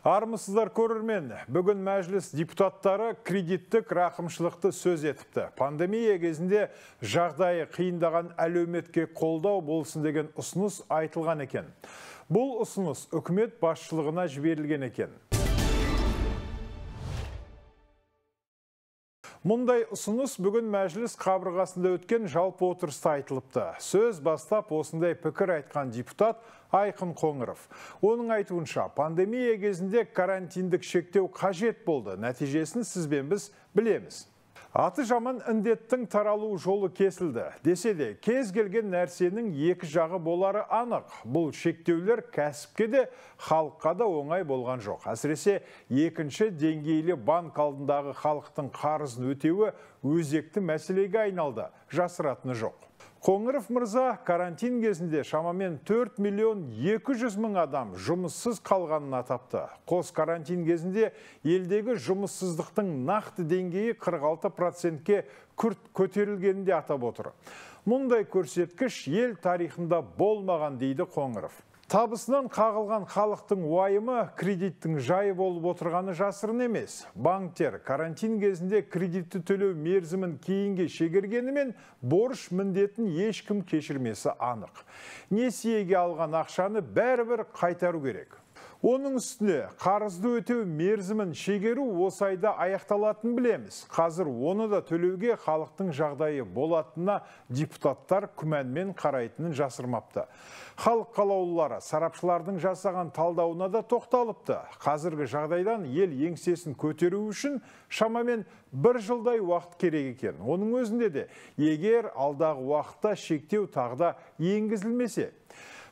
Армысыздар көрірмен, бүгін мәжіліс депутаттары кредиттік рақымшылықты сөз етіпті. Пандемия кезінде жағдайы қиындаған әлеуметке қолдау болсын деген ұсыныс айтылған екен. Бұл ұсыныс үкімет басшылығына жіберілген екен. Мұндай ұсыныс бүгін мәжіліс қабырғасында өткен жалпы отырыста айтылыпты. Сөз бастап осындай пікір айтқан депутат Айқын Қоңыров. Оның айтуынша пандемия кезінде карантиндік шектеу қажет болды. Нәтижесін сізбен біз білеміз. Аты жаман індеттің таралу жолы кесілді. Десе де, кез келген нәрсенің екі жағы болары анық. Бұл шектеулер кәсіпке де, халыққа да оңай болған жоқ. Әсіресе екінші деңгейлі банк алдындағы халықтың қарызын өтеуі өзекті мәселеге айналды. Жасыратыны жоқ. Қоңыров мырза карантин кезінде шамамен 4 миллион 200 мың адам жұмыссыз қалғанын атапты. Қос карантин кезінде елдегі жұмыссыздықтың нақты деңгейі 46 процентке күрт көтерілгенінде атап отыр. Мұндай көрсеткіш ел тарихында болмаған дейді Қоңыров. Табысынан қағылған халықтың уайымы кредиттің жайы болып отырғаны жасырын емес. Банктер карантин кезінде кредитті төлеу мерзімін кейінге шегергенімен борыш міндетін ешкім кешірмесі анық. Несиеге алған ақшаны бәрібір қайтару керек оның үстіне қарызды өтеу мерзімін шегеру осы айда аяқталатынын білеміз қазір оны да төлеуге халықтың жағдайы болатынына депутаттар күмәнмен қарайтынын жасырмапты халық қалаулылары сарапшылардың жасаған талдауына да тоқталыпты қазіргі жағдайдан ел еңсесін көтеру үшін шамамен бір жылдай уақыт керек екен оның өзінде де егер алдағы уақытта шектеу тағда енгізілмесе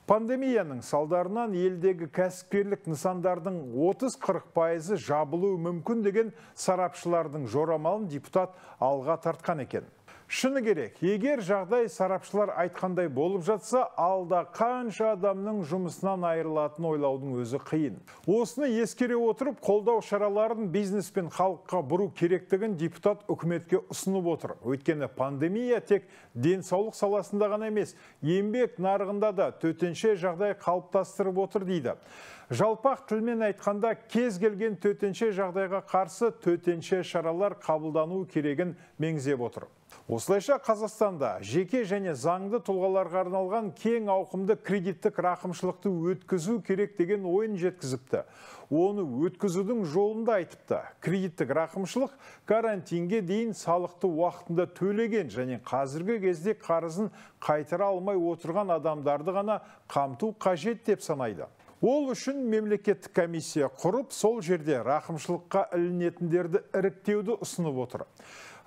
Пандемияның салдарынан елдегі кәсіпкерлік нысандардың 30-40 пайызы жабылуы мүмкін деген сарапшылардың жорамалын депутат алға тартқан екен. Шыны керек, егер жағдай сарапшылар айтқандай болып жатса, алда қанша адамның жұмысынан айырылатын ойлаудың өзі қиын. Осыны ескере отырып, қолдау шараларын бизнес пен халыққа бұру керектігін депутат үкіметке ұсынып отыр. Өйткені пандемия тек денсаулық саласында ғана емес, еңбек нарығында да төтенше жағдай қалыптастырып отыр дейді. Жалпақ тілмен айтқанда кез келген төтенше жағдайға қарсы төтенше шаралар қабылдану керегін меңзеп отыр Осылайша Қазақстанда жеке және заңды тұлғаларға арналған кең ауқымды кредиттік рақымшылықты өткізу керек деген ойын жеткізіпті. Оны өткізудің жолында айтыпты. Кредиттік рақымшылық карантинге дейін салықты уақытында төлеген және қазіргі кезде қарызын қайтыра алмай отырған адамдарды ғана қамту қажет деп санайды. Ол үшін мемлекеттік комиссия құрып, сол жерде рақымшылыққа ілінетіндерді іріктеуді ұсынып отыр.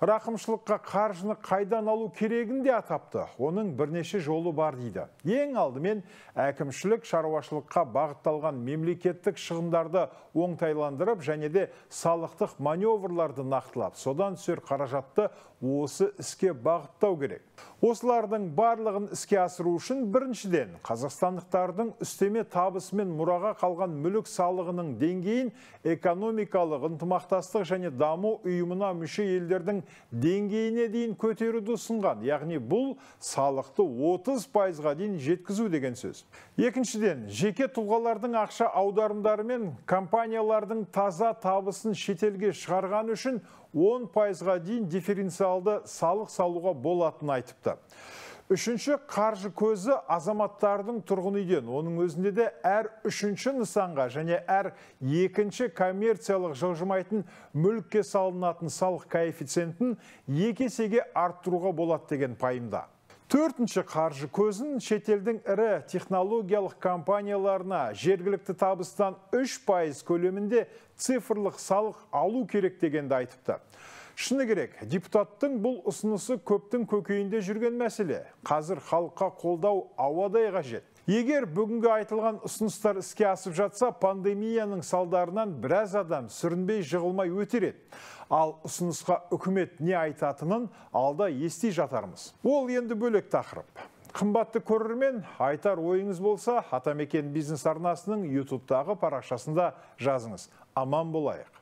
Рақымшылыққа қаржыны қайдан алу керегін атапты. Оның бірнеше жолы бар дейді. Ең алдымен әкімшілік шаруашылыққа бағытталған мемлекеттік шығындарды оңтайландырып және де салықтық маневрларды нақтылап, содан сөр қаражатты осы іске бағыттау керек. Осылардың барлығын іске асыру үшін біріншіден қазақстандықтардың үстеме табысымен мен мұраға қалған мүлік салығының деңгейін экономикалық ынтымақтастық және даму ұйымына мүше елдердің деңгейіне дейін көтеруді ұсынған яғни бұл салықты 30 пайызға дейін жеткізу деген сөз екіншіден жеке тұлғалардың ақша аударымдары мен компаниялардың таза табысын шетелге шығарған үшін 10 пайызға дейін дифференциалды салық салуға болатынын айтыпты үшінші қаржы көзі азаматтардың тұрғын үйден оның өзінде де әр үшінші нысанға және әр екінші коммерциялық жылжымайтын мүлікке салынатын салық коэффициентін екесеге есеге арттыруға болады деген пайымда Төртінші қаржы көзін шетелдің ірі технологиялық компанияларына жергілікті табыстан 3 пайыз көлемінде цифрлық салық алу керек дегенді айтыпты. Шыны керек, депутаттың бұл ұсынысы көптің көкейінде жүрген мәселе. Қазір халыққа қолдау ауадай қажет. Егер бүгінгі айтылған ұсыныстар іске асып жатса, пандемияның салдарынан біраз адам сүрінбей жығылмай өтереді. Ал ұсынысқа үкімет не айтатынын алда ести жатармыз. Ол енді бөлек тақырып. Қымбатты көрермен, айтар ойыңыз болса, Атамекен бизнес арнасының youtube парақшасында жазыңыз. Аман болайық.